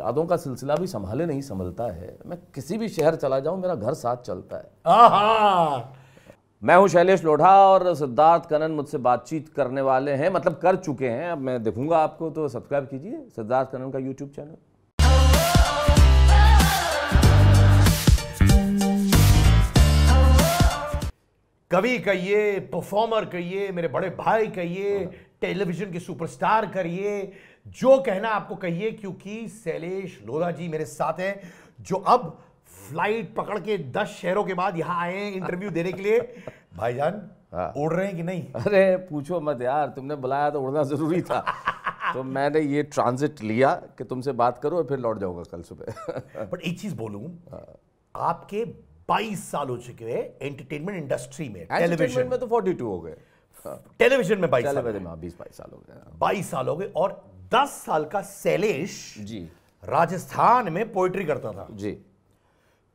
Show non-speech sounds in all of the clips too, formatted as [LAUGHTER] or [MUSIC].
यादों का सिलसिला भी संभाले नहीं संभलता है मैं किसी भी शहर चला जाऊं मेरा घर साथ चलता है मैं हूं शैलेश लोढ़ा और सिद्धार्थ कनन मुझसे बातचीत करने वाले हैं मतलब कर चुके हैं अब मैं देखूंगा आपको तो सब्सक्राइब कीजिए सिद्धार्थ कनन का यूट्यूब चैनल कवि कहिए परफॉर्मर कहिए मेरे बड़े भाई कहिए टेलीविजन हाँ। के सुपरस्टार करिए जो कहना आपको कहिए क्योंकि शैलेश लोधा जी मेरे साथ हैं जो अब फ्लाइट पकड़ के दस शहरों के बाद यहाँ आए हैं इंटरव्यू देने के लिए भाईजान हाँ। उड़ रहे हैं कि नहीं अरे पूछो मत यार तुमने बुलाया तो उड़ना जरूरी था [LAUGHS] तो मैंने ये ट्रांजिट लिया कि तुमसे बात करो और फिर लौट जाऊंगा कल सुबह बट [LAUGHS] एक चीज बोलू हाँ। आपके 22 साल हो चुके हैं एंटरटेनमेंट इंडस्ट्री में टेलीविजन में तो 42 हो गए टेलीविजन हाँ। में बाईस साल 22 साल हो गए 22 साल हो गए और दस साल का शैलेश जी राजस्थान में पोइट्री करता था जी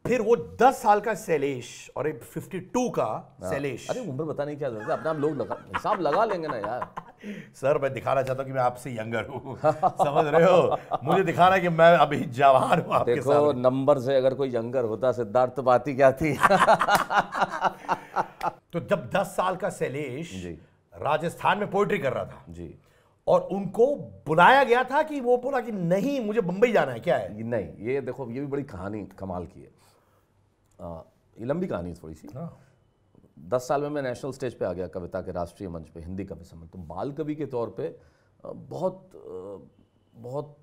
फिर वो दस साल का शैलेश और एक फिफ्टी टू का हाँ। शैलेश अरे उम्र बताने की क्या जरूरत है अपने आप लोग हिसाब लगा लेंगे ना यार [LAUGHS] सर मैं दिखाना चाहता हूँ कि मैं आपसे यंगर हूँ [LAUGHS] समझ रहे हो मुझे दिखाना कि मैं अभी जवान हूँ आपके देखो सामने। नंबर से अगर कोई यंगर होता सिद्धार्थ तो बात ही क्या थी [LAUGHS] तो जब दस साल का शैलेश राजस्थान में पोइट्री कर रहा था जी और उनको बुलाया गया था कि वो बोला कि नहीं मुझे बंबई जाना है क्या है नहीं ये देखो ये भी बड़ी कहानी कमाल की है आ, ये लंबी कहानी थोड़ी सी हाँ। दस साल में मैं नेशनल स्टेज पे आ गया कविता के राष्ट्रीय मंच पे हिंदी कवि सम्मेलन तो बाल कवि के तौर पे बहुत बहुत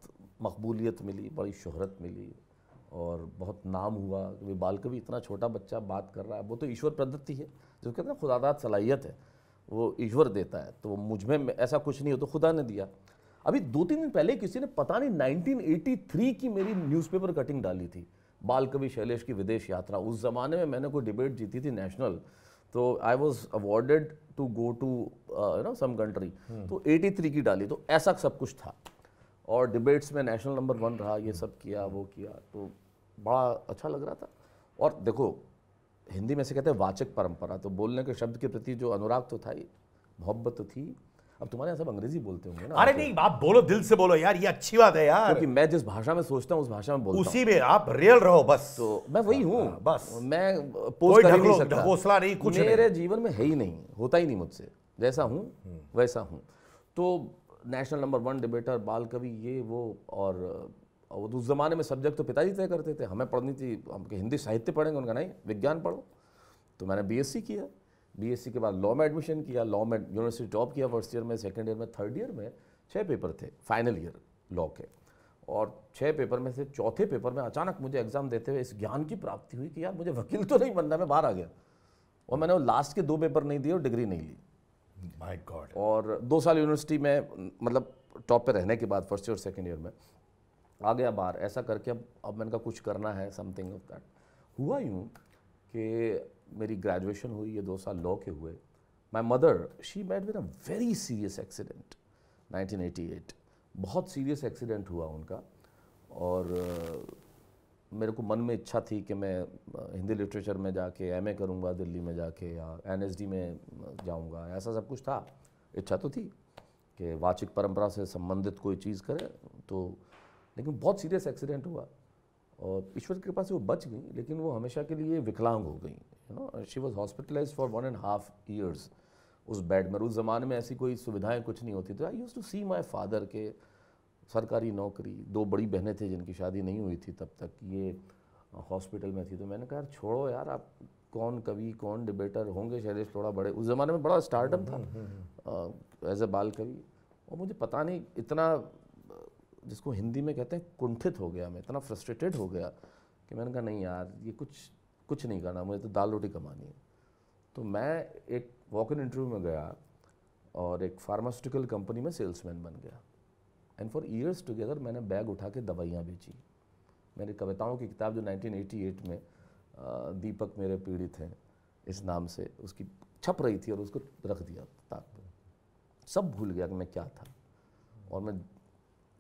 मकबूलियत मिली बड़ी शोहरत मिली और बहुत नाम हुआ कि बाल कवि इतना छोटा बच्चा बात कर रहा है वो तो ईश्वर प्रदत्ति है जो कहते हैं खुदादात सलाहियत है वो ईश्वर देता है तो मुझ में ऐसा कुछ नहीं हो तो खुदा ने दिया अभी दो तीन दिन पहले किसी ने पता नहीं 1983 की मेरी न्यूज़पेपर कटिंग डाली थी बाल कवि शैलेश की विदेश यात्रा उस ज़माने में मैंने कोई डिबेट जीती थी नेशनल तो I was awarded to go to you know some country तो 83 की डाली तो ऐसा सब कुछ था और डिबेट्स में नेशनल नंबर वन रहा ये सब किया वो किया तो बड़ा अच्छा लग रहा था और देखो हिंदी में से कहते हैं वाचक परंपरा तो बोलने के शब्द के प्रति जो अनुराग तो था ही मोहब्बत तो थी अब तुम्हारे यहाँ सब अंग्रेजी बोलते होंगे ना अरे तो नहीं आप बोलो दिल से बोलो यार ये अच्छी बात है यार क्योंकि मैं जिस भाषा में सोचता हूँ उस भाषा में बोलता उसी में आप रियल रहो बस तो मैं वही हूँ हाँ, बस मैं पोस्ट कर नहीं सकता घोसला नहीं कुछ मेरे जीवन में है ही नहीं होता ही नहीं मुझसे जैसा हूँ हम्म। वैसा हूँ तो नेशनल नंबर वन डिबेटर बाल कवि ये वो और और उस ज़माने में सब्जेक्ट तो पिताजी तय करते थे हमें पढ़नी थी हम हिंदी साहित्य पढ़ेंगे उनका नहीं विज्ञान पढ़ो तो मैंने बीएससी किया बीएससी के बाद लॉ में एडमिशन किया लॉ में यूनिवर्सिटी टॉप किया फर्स्ट ईयर में सेकेंड ईयर में थर्ड ईयर में छः पेपर थे फाइनल ईयर लॉ के और छः पेपर में से चौथे पेपर में अचानक मुझे एग्ज़ाम देते हुए इस ज्ञान की प्राप्ति हुई कि यार मुझे वकील तो नहीं बनना मैं बाहर आ गया और मैंने वो लास्ट के दो पेपर नहीं दिए और डिग्री नहीं ली माई गॉड और दो साल यूनिवर्सिटी में मतलब टॉप पे रहने के बाद फर्स्ट ईयर सेकेंड ईयर में आ गया बाहर ऐसा करके अब अब मैंने कहा कुछ करना है समथिंग ऑफ दैट हुआ यूँ कि मेरी ग्रेजुएशन हुई ये दो साल लॉ के हुए my mother she made with a very serious accident 1988 बहुत सीरियस एक्सीडेंट हुआ उनका और मेरे को मन में इच्छा थी कि मैं हिंदी लिटरेचर में जाके ए करूँगा दिल्ली में जाके या एन एस डी में जाऊँगा ऐसा सब कुछ था इच्छा तो थी कि वाचिक परंपरा से संबंधित कोई चीज़ करे तो लेकिन बहुत सीरियस एक्सीडेंट हुआ और ईश्वर की कृपा से वो बच गई लेकिन वो हमेशा के लिए विकलांग हो गई you know she was hospitalize for one and half years उस बेड में उस ज़माने में ऐसी कोई सुविधाएं कुछ नहीं होती थी I used to see my father के सरकारी नौकरी दो बड़ी बहनें थी जिनकी शादी नहीं हुई थी तब तक ये हॉस्पिटल में थी तो मैंने कहा यार छोड़ो यार आप कौन कवि कौन डिबेटर होंगे शैलेश थोड़ा बड़े उस ज़माने में बड़ा स्टार्टअप हम्म, था एज हम्म, ए हम्म, uh, बाल कवि और मुझे पता नहीं इतना जिसको हिंदी में कहते हैं कुंठित हो गया मैं इतना फ्रस्ट्रेटेड हो गया कि मैंने कहा नहीं यार ये कुछ कुछ नहीं करना मुझे तो दाल रोटी कमानी है तो मैं एक वॉक इन इंटरव्यू में गया और एक फार्मास्यूटिकल कंपनी में सेल्समैन बन गया एंड फॉर ईयर्स टुगेदर मैंने बैग उठा के दवाइयाँ बेची मेरी कविताओं की किताब जो 1988 में दीपक मेरे पीड़ित हैं इस नाम से उसकी छप रही थी और उसको रख दिया ताक पर सब भूल गया कि मैं क्या था और मैं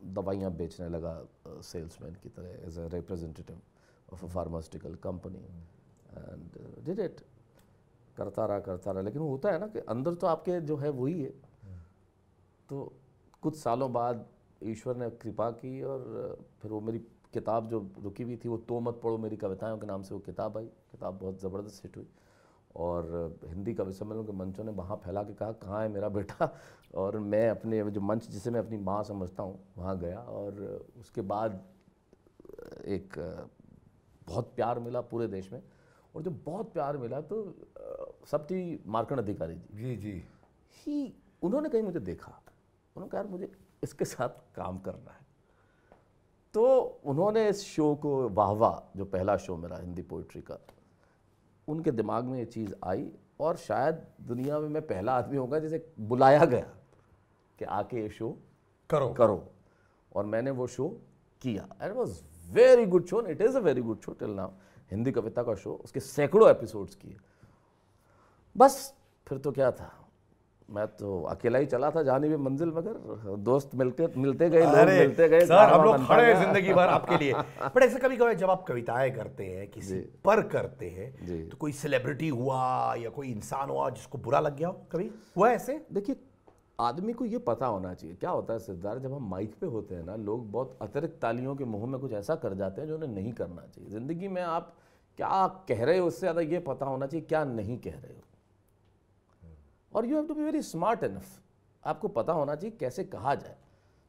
दवाइयाँ बेचने लगा सेल्समैन की तरह as a representative of a pharmaceutical company and did it करता रहा करता रहा लेकिन होता है ना कि अंदर तो आपके जो है वही है तो कुछ सालों बाद ईश्वर ने कृपा की और फिर वो मेरी किताब जो रुकी हुई थी वो तो मत पढ़ो मेरी कविताओं के नाम से वो किताब आई किताब बहुत ज़बरदस्त हिट हुई और हिंदी कवि सम्मेलन के मंचों ने वहाँ फैला के कहा कहाँ है मेरा बेटा [LAUGHS] और मैं अपने जो मंच जिसे मैं अपनी माँ समझता हूँ वहाँ गया और उसके बाद एक बहुत प्यार मिला पूरे देश में और जब बहुत प्यार मिला तो सब थी मार्कण अधिकारी जी जी जी ही उन्होंने कहीं मुझे देखा उन्होंने कहा यार मुझे इसके साथ काम करना है तो उन्होंने इस शो को वाहवा जो पहला शो मेरा हिंदी पोइट्री का उनके दिमाग में ये चीज़ आई और शायद दुनिया में मैं पहला आदमी होगा जिसे बुलाया गया कि आके ये शो करो करो और मैंने वो शो किया and was very good show it is a very good show till now Hindi कविता का शो उसके सैकड़ों एपिसोड्स किए बस फिर तो क्या था मैं तो अकेला ही चला था जानी भी मंजिल मगर दोस्त मिलते मिलते गए लोग मिलते गए सर हम लोग खड़े हैं जिंदगी भर आपके लिए [LAUGHS] बट ऐसे कभी कभी जब आप कविताएं करते हैं किसी पर करते हैं तो कोई सेलिब्रिटी हुआ या कोई इंसान हुआ जिसको बुरा लग गया हो कभी हुआ ऐसे देखिए आदमी को ये पता होना चाहिए क्या होता है सिद्धार्थ जब हम माइक पे होते हैं ना लोग बहुत अतिरिक्त तालियों के मुंह में कुछ ऐसा कर जाते हैं जो उन्हें नहीं करना चाहिए ज़िंदगी में आप क्या कह रहे हो उससे ज़्यादा ये पता होना चाहिए क्या नहीं कह रहे हो और you have to be very smart enough आपको पता होना चाहिए कैसे कहा जाए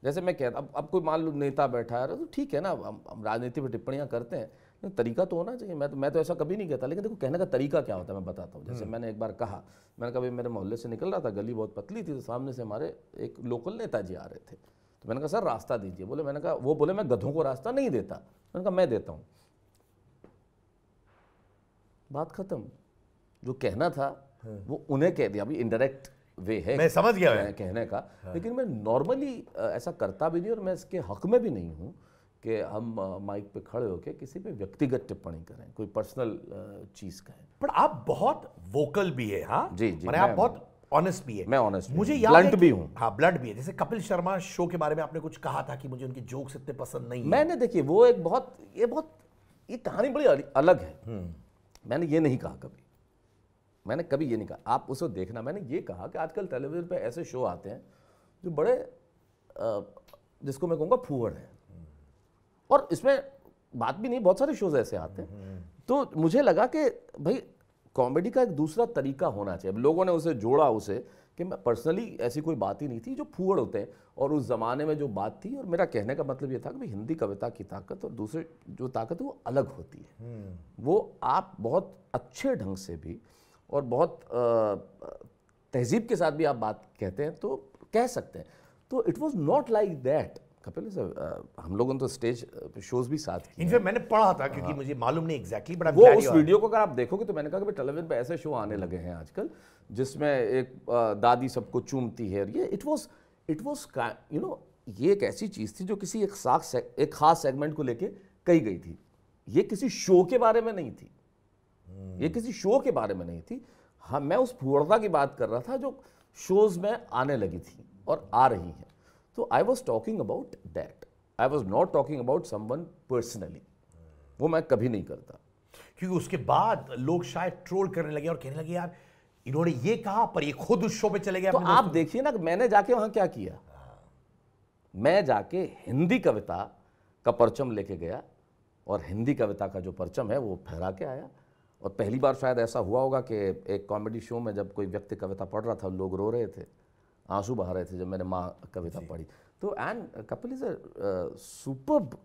जैसे मैं कहता अब अब कोई मान लो नेता बैठा है तो ठीक है ना हम, हम राजनीति पर टिप्पणियाँ करते हैं लेकिन तरीका तो होना चाहिए मैं तो मैं तो ऐसा कभी नहीं कहता लेकिन देखो कहने का तरीका क्या होता है मैं बताता हूँ जैसे हम्म। मैंने एक बार कहा मैंने कभी मेरे मोहल्ले से निकल रहा था गली बहुत पतली थी तो सामने से हमारे एक लोकल नेता जी आ रहे थे तो मैंने कहा सर रास्ता दीजिए बोले मैंने कहा वो बोले मैं गधों को रास्ता नहीं देता मैंने कहा मैं देता हूँ बात खत्म जो कहना था हाँ। वो उन्हें कह दिया अभी इनडायरेक्ट वे है मैं समझ गया मैं कहने का हाँ। लेकिन मैं नॉर्मली ऐसा करता भी नहीं और मैं इसके हक में भी नहीं हूँ कि हम माइक पे खड़े होकर किसी पे व्यक्तिगत टिप्पणी करें कोई पर्सनल चीज़ कहें पर आप बहुत वोकल भी है हाँ जी जी आप बहुत ऑनेस्ट भी है मैं ऑनेस्ट मुझे याद ब्लंट भी हूँ हाँ ब्लंट भी है जैसे कपिल शर्मा शो के बारे में आपने कुछ कहा था कि मुझे उनके जोक्स इतने पसंद नहीं मैंने देखिए वो एक बहुत ये बहुत ये कहानी बड़ी अलग है हम्म। मैंने ये नहीं कहा कभी मैंने कभी ये नहीं कहा आप उसे देखना मैंने ये कहा कि आजकल टेलीविज़न पे ऐसे शो आते हैं जो बड़े जिसको मैं कहूँगा फूहड़ है और इसमें बात भी नहीं बहुत सारे शोज ऐसे आते हैं तो मुझे लगा कि भाई कॉमेडी का एक दूसरा तरीका होना चाहिए लोगों ने उसे जोड़ा उसे कि मैं पर्सनली ऐसी कोई बात ही नहीं थी जो फूहड़ होते हैं और उस ज़माने में जो बात थी और मेरा कहने का मतलब ये था कि हिंदी कविता की ताकत और दूसरे जो ताकत है वो अलग होती है हम्म। वो आप बहुत अच्छे ढंग से भी और बहुत तहजीब के साथ भी आप बात कहते हैं तो कह सकते हैं तो it was not like that Kapil sir हम लोगों ने तो स्टेज शोज भी साथ किए इनफैक्ट मैंने पढ़ा था क्योंकि हाँ। मुझे मालूम नहीं एग्जैक्टली बट वो उस वीडियो को अगर आप देखोगे तो मैंने कहा कि टेलीविजन पे ऐसे शो आने लगे हैं आजकल जिसमें एक दादी सबको चूमती है ये it was it was you know ये एक ऐसी चीज़ थी जो किसी एक साख एक खास सेगमेंट को लेके कही गई थी ये किसी शो के बारे में नहीं थी ये हम्म। किसी शो के बारे में नहीं थी हाँ मैं उस फूहड़दा की बात कर रहा था जो शोज में आने लगी थी और आ रही है तो I was talking about that I was not talking about someone personally वो मैं कभी नहीं करता क्योंकि उसके बाद लोग शायद ट्रोल करने लगे और कहने लगे यार इन्होंने ये कहा पर ये खुद उस शो पे चले गए तो आप देखिए ना मैंने जाके वहां क्या किया मैं जाके हिंदी कविता का परचम लेके गया और हिंदी कविता का जो परचम है वो फहरा के आया और पहली बार शायद ऐसा हुआ होगा कि एक कॉमेडी शो में जब कोई व्यक्ति कविता पढ़ रहा था लोग रो रहे थे आंसू बहा रहे थे जब मैंने माँ कविता पढ़ी तो and Kapil is a super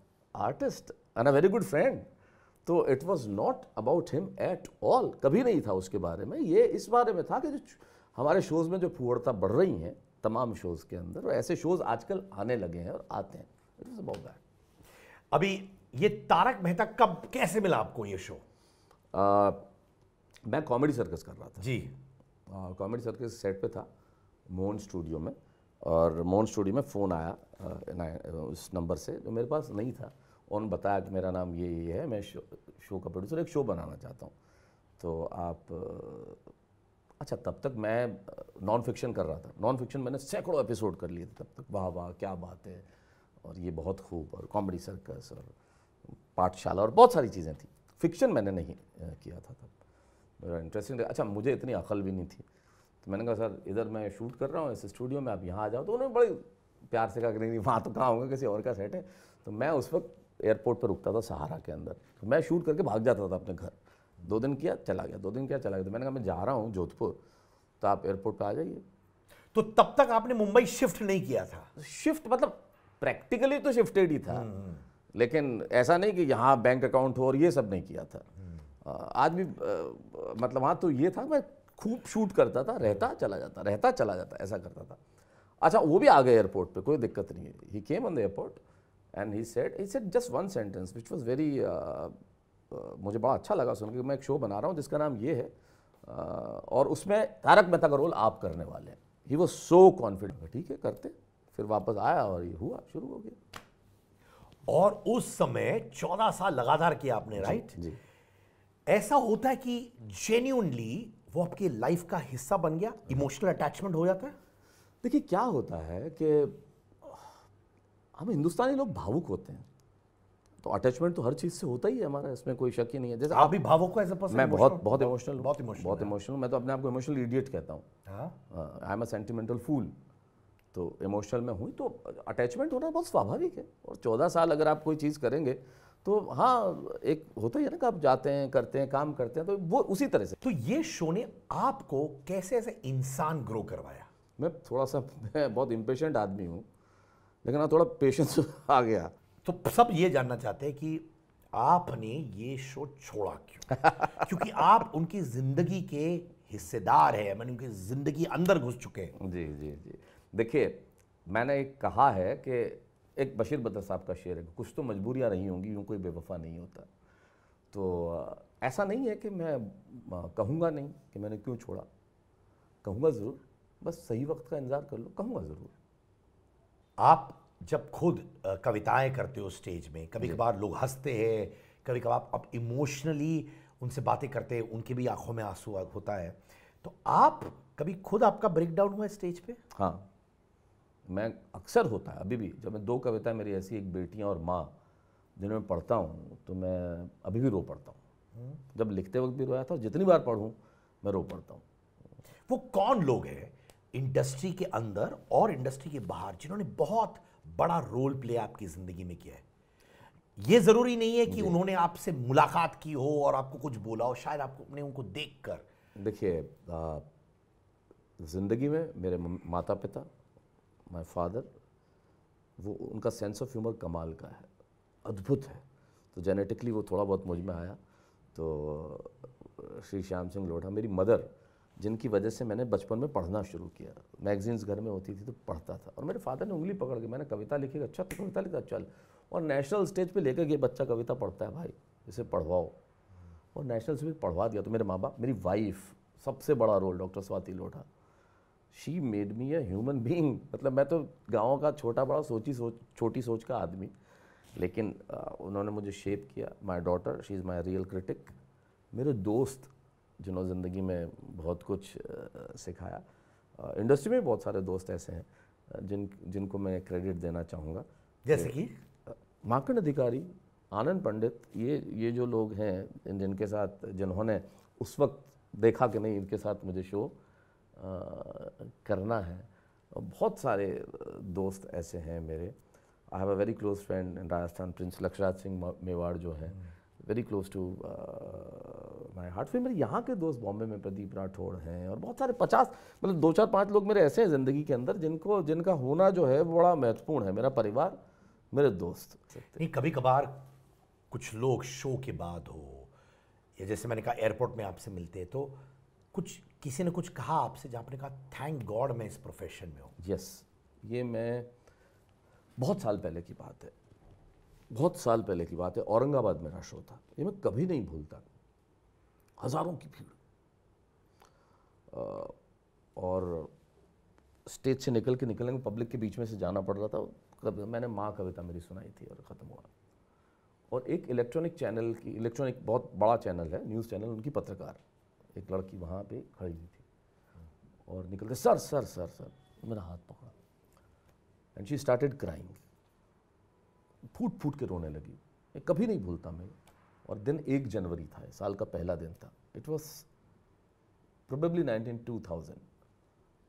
artist and a very good friend तो it was not about him at all कभी नहीं था उसके बारे में ये इस बारे में था कि जो हमारे शोज़ में जो फूहड़ता बढ़ रही हैं तमाम शोज़ के अंदर और ऐसे शोज़ आजकल आने लगे हैं और आते हैं इट वॉज अबाउट दैट अभी ये तारक मेहता कब कैसे मिला आपको ये शो मैं कॉमेडी सर्कस कर रहा था जी कॉमेडी सर्कस सेट पे था मोहन स्टूडियो में और मोहन स्टूडियो में फ़ोन आया आ, उस नंबर से जो मेरे पास नहीं था उन्होंने बताया कि मेरा नाम ये ये है मैं शो, शो का प्रोड्यूसर एक शो बनाना चाहता हूँ तो आप अच्छा तब तक मैं नॉन फिक्शन कर रहा था नॉन फिक्शन मैंने सैकड़ों एपिसोड कर लिए थे तब तक वाह वाह क्या बात है और ये बहुत खूब और कॉमेडी सर्कस और पाठशाला और बहुत सारी चीज़ें थी फिक्शन मैंने नहीं किया था तब मेरा इंटरेस्टिंग अच्छा मुझे इतनी अकल भी नहीं थी तो मैंने कहा सर इधर मैं शूट कर रहा हूँ इस स्टूडियो में आप यहाँ आ जाओ तो उन्होंने बड़े प्यार से कहा कि नहीं नहीं वहाँ तो कहाँ होगा किसी और का सेट है तो मैं उस वक्त एयरपोर्ट पर रुकता था सहारा के अंदर तो मैं शूट करके भाग जाता था अपने घर दो दिन किया चला गया दो दिन किया चला गया तो मैंने कहा मैं जा रहा हूँ जोधपुर तो आप एयरपोर्ट पर आ जाइए तो तब तक आपने मुंबई शिफ्ट नहीं किया था शिफ्ट मतलब प्रैक्टिकली तो शिफ्टेड ही था हम्म, हम्म। लेकिन ऐसा नहीं कि यहाँ बैंक अकाउंट हो और ये सब नहीं किया था आज भी मतलब हाँ तो ये था मैं खूब शूट करता था रहता चला जाता रहता चला जाता ऐसा करता था अच्छा वो भी आ गए एयरपोर्ट पे कोई दिक्कत नहीं है he came on the airport and he said he said just one sentence which was very मुझे बड़ा अच्छा लगा सुन के मैं एक शो बना रहा हूँ जिसका नाम ये है uh, और उसमें तारक मेहता का रोल आप करने वाले हैं ही वॉज सो कॉन्फिडेंट ठीक है करते फिर वापस आया और ये हुआ शुरू हो गया और उस समय चौदह साल लगातार किया आपने राइट जी, जी. ऐसा होता है कि जेन्यूनली वो आपकी लाइफ का हिस्सा बन गया इमोशनल हाँ। अटैचमेंट हो जाता है देखिए क्या होता है कि हम हिंदुस्तानी लोग भावुक होते हैं तो अटैचमेंट तो हर चीज़ से होता ही है हमारा इसमें कोई शक ही नहीं है जैसे आप भी भावुक हो एज पसंद मैं बहुत बहुत इमोशनल बहुत इमोशनल बहुत इमोशनल मैं तो अपने आप को इमोशनल इडियट कहता हूँ आई एम अ सेंटिमेंटल फूल तो इमोशनल में हुई तो अटैचमेंट होना बहुत स्वाभाविक है और चौदह साल अगर आप कोई चीज़ करेंगे तो हाँ एक होता ही है ना कि आप जाते हैं करते हैं काम करते हैं तो वो उसी तरह से तो ये शो ने आपको कैसे ऐसे इंसान ग्रो करवाया मैं थोड़ा सा मैं बहुत इम्पेशेंट आदमी हूँ लेकिन हाँ थोड़ा पेशेंस [LAUGHS] आ गया तो सब ये जानना चाहते हैं कि आपने ये शो छोड़ा क्यों [LAUGHS] क्योंकि आप उनकी ज़िंदगी के हिस्सेदार है मैंने उनकी ज़िंदगी अंदर घुस चुके हैं जी जी जी देखिए मैंने एक कहा है कि एक बशीर बद्र साहब का शेर है कुछ तो मजबूरियाँ रही होंगी यूँ कोई बेवफा नहीं होता तो ऐसा नहीं है कि मैं कहूँगा नहीं कि मैंने क्यों छोड़ा कहूँगा ज़रूर बस सही वक्त का इंतज़ार कर लो कहूँगा ज़रूर आप जब खुद कविताएं करते हो स्टेज में कभी कभार लोग हंसते हैं कभी कभार आप इमोशनली उनसे बातें करते हैं उनकी भी आंखों में आंसू होता है तो आप कभी खुद आपका ब्रेकडाउन हुआ है स्टेज पे हाँ मैं अक्सर होता है अभी भी जब मैं दो कविता मेरी ऐसी एक बेटियाँ और माँ जिन्हें मैं पढ़ता हूँ तो मैं अभी भी रो पड़ता हूँ जब लिखते वक्त भी रोया था जितनी बार पढ़ूँ मैं रो पड़ता हूँ वो कौन लोग हैं इंडस्ट्री के अंदर और इंडस्ट्री के बाहर जिन्होंने बहुत बड़ा रोल प्ले आपकी ज़िंदगी में किया है ये ज़रूरी नहीं है कि उन्होंने आपसे मुलाकात की हो और आपको कुछ बोला हो शायद आपको अपने उनको देख कर देखिए ज़िंदगी में मेरे माता पिता माय फादर वो उनका सेंस ऑफ ह्यूमर कमाल का है अद्भुत है तो जेनेटिकली वो थोड़ा बहुत मुझ में आया तो श्री श्याम सिंह लोढ़ा मेरी मदर जिनकी वजह से मैंने बचपन में पढ़ना शुरू किया मैगजीन्स घर में होती थी तो पढ़ता था और मेरे फादर ने उंगली पकड़ के मैंने कविता लिखी अच्छा तो कविता लिखा अच्छा चल और नेशनल स्टेज पे लेकर ये बच्चा कविता पढ़ता है भाई इसे पढ़वाओ और नेशनल से भी पढ़वा दिया तो मेरे माँ बाप मेरी वाइफ सबसे बड़ा role doctor Swati Lodha she made me a human being मतलब मैं तो गाँव का छोटा बड़ा सोची सोच छोटी सोच का आदमी लेकिन उन्होंने मुझे शेप किया my daughter she is my real critic मेरे दोस्त जिन्होंने ज़िंदगी में बहुत कुछ सिखाया इंडस्ट्री में बहुत सारे दोस्त ऐसे हैं जिन जिनको मैं क्रेडिट देना चाहूँगा जैसे कि माकंड अधिकारी आनंद पंडित ये ये जो लोग हैं जिनके साथ जिन्होंने उस वक्त देखा कि नहीं इनके साथ मुझे शो करना है बहुत सारे दोस्त ऐसे हैं मेरे I have a very close friend in Rajasthan prince Lakshyaraj Singh Mewar जो है very close to my heart फिर मेरे यहाँ के दोस्त बॉम्बे में प्रदीप राठौड़ हैं और बहुत सारे पचास मतलब दो चार पाँच लोग मेरे ऐसे हैं ज़िंदगी के अंदर जिनको जिनका होना जो है बड़ा महत्वपूर्ण है मेरा परिवार मेरे दोस्त नहीं कभी कभार कुछ लोग शो के बाद हो या जैसे मैंने कहा एयरपोर्ट में आपसे मिलते हैं तो कुछ किसी ने कुछ कहा आपसे जहाँ आपने कहा थैंक गॉड मैं इस प्रोफेशन में हूँ यस yes, ये मैं बहुत साल पहले की बात है बहुत साल पहले की बात है औरंगाबाद मेरा शो था ये मैं कभी नहीं भूलता हज़ारों की भीड़ और स्टेज से निकल के निकलेंगे पब्लिक के बीच में से जाना पड़ रहा था कभी मैंने माँ कविता मेरी सुनाई थी और ख़त्म हुआ और एक इलेक्ट्रॉनिक चैनल की इलेक्ट्रॉनिक बहुत बड़ा चैनल है न्यूज़ चैनल उनकी पत्रकार एक लड़की वहाँ पे खड़ी हुई थी और निकलते सर सर सर सर मेरा हाथ पकड़ा एंड शी स्टार्टेड क्राइंग फूट फूट के रोने लगी मैं कभी नहीं भूलता मैं और दिन एक जनवरी था साल का पहला दिन था it was probably nineteen two thousand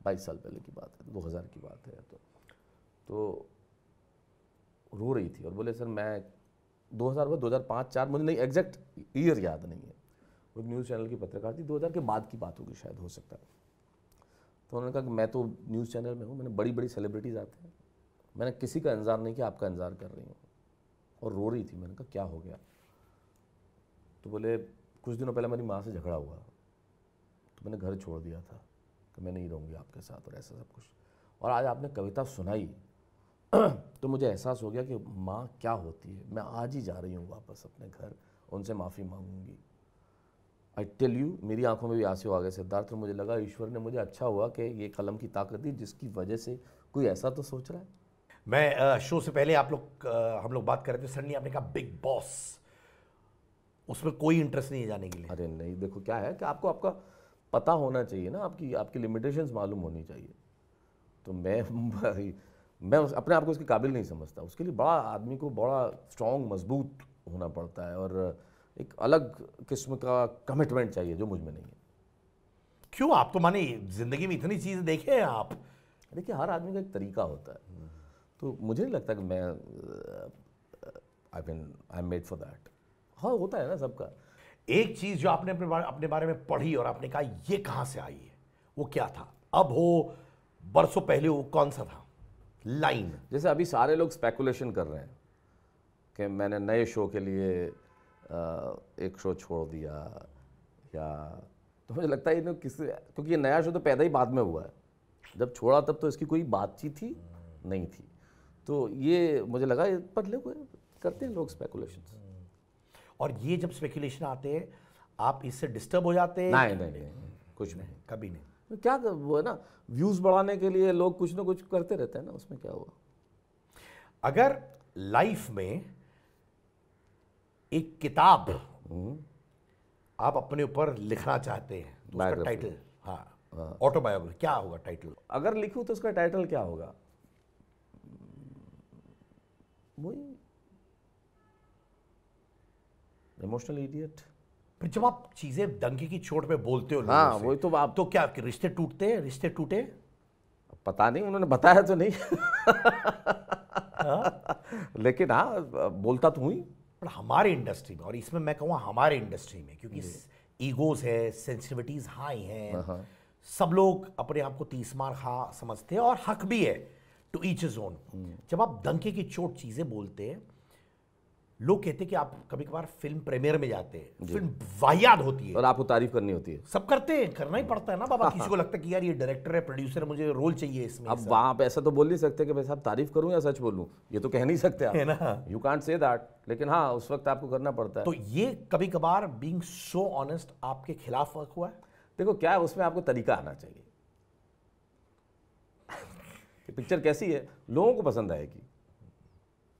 बाईस साल पहले की बात है दो हज़ार की बात है तो तो रो रही थी और बोले सर मैं दो हज़ार दो हज़ार पाँच चार मुझे नहीं एग्जैक्ट ईयर याद नहीं है एक न्यूज़ चैनल की पत्रकार थी दो के बाद की बात होगी शायद हो सकता है तो उन्होंने कहा कि मैं तो न्यूज़ चैनल में हूँ मैंने बड़ी बड़ी सेलिब्रिटीज़ आते हैं मैंने किसी का इंतजार नहीं किया आपका इंतजार कर रही हूँ और रो रही थी मैंने कहा क्या हो गया तो बोले कुछ दिनों पहले मेरी माँ से झगड़ा हुआ तो मैंने घर छोड़ दिया था कि मैं नहीं रहूँगी आपके साथ और ऐसा सब कुछ और आज आपने कविता सुनाई [CLEARS THROAT] तो मुझे एहसास हो गया कि माँ क्या होती है मैं आज ही जा रही हूँ वापस अपने घर उनसे माफ़ी मांगूंगी आई टेल यू मेरी आंखों में भी आंसू आ गए सिद्धार्थ मुझे लगा ईश्वर ने मुझे अच्छा हुआ कि ये कलम की ताकत दी जिसकी वजह से कोई ऐसा तो सोच रहा है मैं शो से पहले आप लोग हम लोग बात कर रहे थे सडनली आपने कहा बिग बॉस उसमें कोई इंटरेस्ट नहीं है जाने के लिए अरे नहीं देखो क्या है कि आपको आपका पता होना चाहिए ना आपकी आपकी लिमिटेशंस मालूम होनी चाहिए तो मैं [LAUGHS] मैं उस, अपने आप को उसके काबिल नहीं समझता उसके लिए बड़ा आदमी को बड़ा स्ट्रॉन्ग मजबूत होना पड़ता है और एक अलग किस्म का कमिटमेंट चाहिए जो मुझ में नहीं है क्यों आप तो माने ज़िंदगी में इतनी चीज़ें देखे हैं आप देखिए हर आदमी का एक तरीका होता है हम्म। तो मुझे नहीं लगता कि मैं I mean I am made for that हाँ होता है ना सबका एक चीज़ जो आपने अपने बारे, अपने बारे में पढ़ी और आपने कहा ये कहाँ से आई है वो क्या था अब हो बरसों पहले वो कौन सा था लाइन जैसे अभी सारे लोग स्पेकुलेशन कर रहे हैं कि मैंने नए शो के लिए एक शो छोड़ दिया या तो मुझे लगता है तो किस क्योंकि ये नया शो तो पैदा ही बाद में हुआ है जब छोड़ा तब तो इसकी कोई बातचीत थी नहीं थी तो ये मुझे लगा बदले हुए करते हैं लोग स्पेकुलेशन और ये जब स्पेकुलेशन आते हैं आप इससे डिस्टर्ब हो जाते हैं नहीं नहीं नहीं कुछ नहीं कभी नहीं तो क्या वो है ना व्यूज़ बढ़ाने के लिए लोग कुछ ना कुछ करते रहते हैं ना उसमें क्या हुआ अगर लाइफ में एक किताब हम्म। आप अपने ऊपर लिखना चाहते हैं तो उसका टाइटल हाँ ऑटोबायोग्राफी हाँ। क्या होगा टाइटल अगर लिखूं तो उसका टाइटल क्या होगा वही इमोशनल इडियट फिर जब आप चीजें दंगे की चोट पे बोलते हो हाँ वही तो आप तो क्या रिश्ते टूटते हैं रिश्ते टूटे पता नहीं उन्होंने बताया तो नहीं हाँ। लेकिन हाँ बोलता तो हुई पर हमारे इंडस्ट्री में और इसमें मैं कहूँ हमारे इंडस्ट्री में क्योंकि ईगोज है सेंसिटिविटीज हाई हैं हाँ, हाँ। सब लोग अपने आप को तीस मार खा समझते हैं और हक भी है टू ईच इज जब आप दंके की चोट चीज़ें बोलते हैं लोग कहते हैं कि आप कभी कभार फिल्म प्रीमियर में जाते हैं फिल्म वाहियात होती है और आपको तारीफ करनी होती है सब करते हैं करना ही पड़ता है ना बाबा [LAUGHS] किसी को लगता है कि यार ये डायरेक्टर है प्रोड्यूसर है मुझे रोल चाहिए इसमें अब वहाँ पे ऐसा तो बोल नहीं सकते कि भाई साहब तारीफ करूँ या सच बोलूँ ये तो कह नहीं सकते आप है ना यू कांट से दैट लेकिन हाँ उस वक्त आपको करना पड़ता है तो ये कभी कभार बींग सो ऑनेस्ट आपके खिलाफ वर्क हुआ है देखो क्या है उसमें आपको तरीका आना चाहिए पिक्चर [LAUGHS] कैसी है लोगों को पसंद आएगी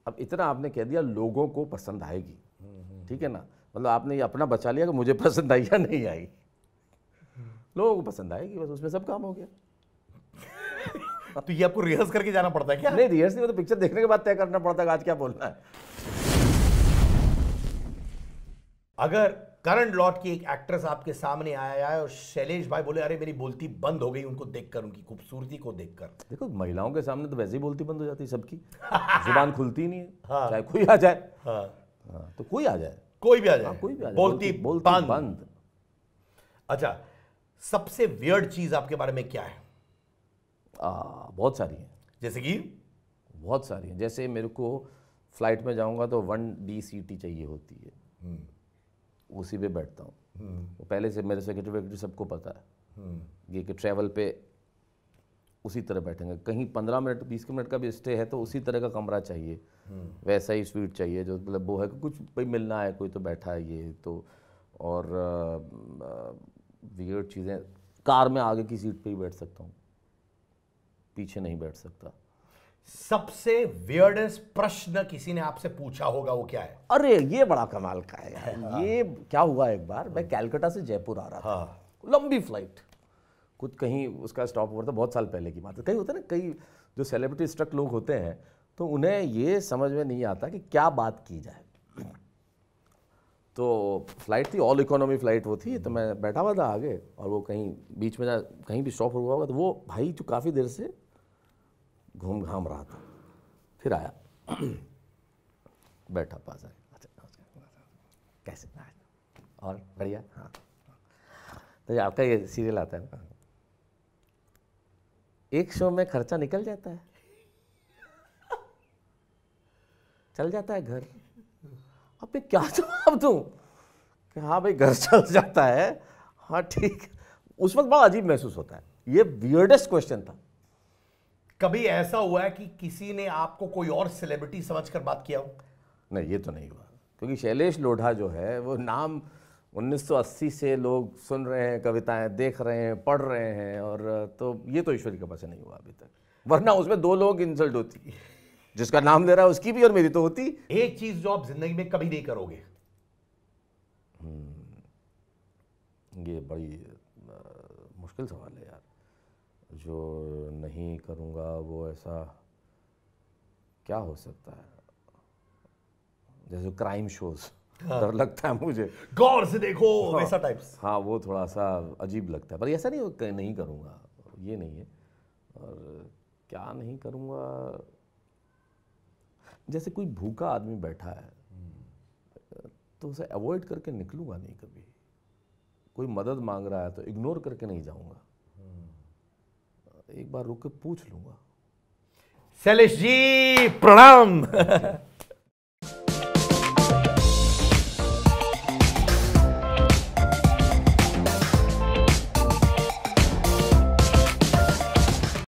अब इतना आपने कह दिया लोगों को पसंद आएगी ठीक है ना मतलब आपने ये अपना बचा लिया कि मुझे पसंद आई या नहीं आई लोगों को पसंद आएगी बस उसमें सब काम हो गया [LAUGHS] तो ये आपको रिहर्स करके जाना पड़ता है क्या नहीं रिहर्स नहीं तो मतलब पिक्चर देखने के बाद तय करना पड़ता है आज क्या बोलना है अगर करण लॉट की एक एक्ट्रेस आपके सामने आया है और शैलेश भाई बोले अरे मेरी बोलती बंद हो गई उनको देखकर उनकी खूबसूरती को देखकर देखो महिलाओं के सामने तो वैसे ही बोलती बंद हो जाती है सबकी [LAUGHS] जुबान खुलती नहीं है हाँ। चाहे कोई आ जाए हाँ। हाँ। तो कोई आ जाए कोई भी आ जाए हाँ, कोई भी आ जाए बोलती, बोलती बंद।, बंद अच्छा सबसे वियर्ड चीज आपके बारे में क्या है बहुत सारी है जैसे कि बहुत सारी है जैसे मेरे को फ्लाइट में जाऊंगा तो वन डी सी टी चाहिए होती है हम्म। उसी पे बैठता हूँ हम्म। वो पहले से मेरे सेक्रेटरी वेक्रेटरी सबको पता है हम्म। ये कि ट्रैवल पे उसी तरह बैठेंगे कहीं पंद्रह मिनट बीस मिनट का भी स्टे है तो उसी तरह का कमरा चाहिए हम्म। वैसा ही स्वीट चाहिए जो मतलब वो है कि कुछ भाई मिलना है कोई तो बैठा है ये तो और वियर्ड चीज़ें कार में आगे की सीट पे ही बैठ सकता हूँ पीछे नहीं बैठ सकता सबसे वियर्डेस्ट प्रश्न किसी ने आपसे पूछा होगा वो क्या है अरे ये बड़ा कमाल का है यार हाँ। ये क्या हुआ एक बार मैं हाँ। कैलकाटा से जयपुर आ रहा था हाँ। लंबी फ्लाइट कुछ कहीं उसका स्टॉप ओवर था बहुत साल पहले की बात है कहीं होता है ना कई जो सेलिब्रिटी स्ट्रक लोग होते हैं तो उन्हें ये समझ में नहीं आता कि क्या बात की जाए तो फ्लाइट थी ऑल इकोनॉमी फ्लाइट वो थी तो मैं बैठा हुआ था आगे और वो कहीं बीच में जा कहीं भी स्टॉप हुआ होगा तो वो भाई जो काफ़ी देर से घूम घाम रहा था फिर आया [CLEARS THROAT] बैठा पास आया अच्छा, अच्छा, अच्छा। कैसे और बढ़िया हाँ तो आपका ये सीरियल आता है ना एक शो में खर्चा निकल जाता है चल जाता है घर अब मैं क्या जवाब दूँ कि हाँ भाई घर चल जाता है हाँ ठीक उस वक्त बड़ा अजीब महसूस होता है ये वियर्डेस्ट क्वेश्चन था कभी ऐसा हुआ है कि किसी ने आपको कोई और सेलिब्रिटी समझ कर बात किया हो नहीं ये तो नहीं हुआ क्योंकि शैलेश लोढ़ा जो है वो नाम 1980 से लोग सुन रहे हैं कविताएं देख रहे हैं पढ़ रहे हैं और तो ये तो ईश्वरी कृपा से नहीं हुआ अभी तक वरना उसमें दो लोग इंसल्ट होती जिसका नाम ले रहा है उसकी भी और मेरी तो होती एक चीज़ जो आप जिंदगी में कभी नहीं करोगे हम्म, ये बड़ी मुश्किल सवाल है यार जो नहीं करूँगा वो ऐसा क्या हो सकता है जैसे क्राइम हाँ। शोज़ डर लगता है मुझे गौर से देखो हाँ। वैसा टाइप्स हाँ वो थोड़ा सा अजीब लगता है पर ऐसा नहीं कर, नहीं करूँगा ये नहीं है और क्या नहीं करूँगा जैसे कोई भूखा आदमी बैठा है तो उसे अवॉइड करके निकलूंगा नहीं कभी कोई मदद मांग रहा है तो इग्नोर करके नहीं जाऊँगा एक बार रुक के पूछ लूंगा शैलेश जी प्रणाम [LAUGHS]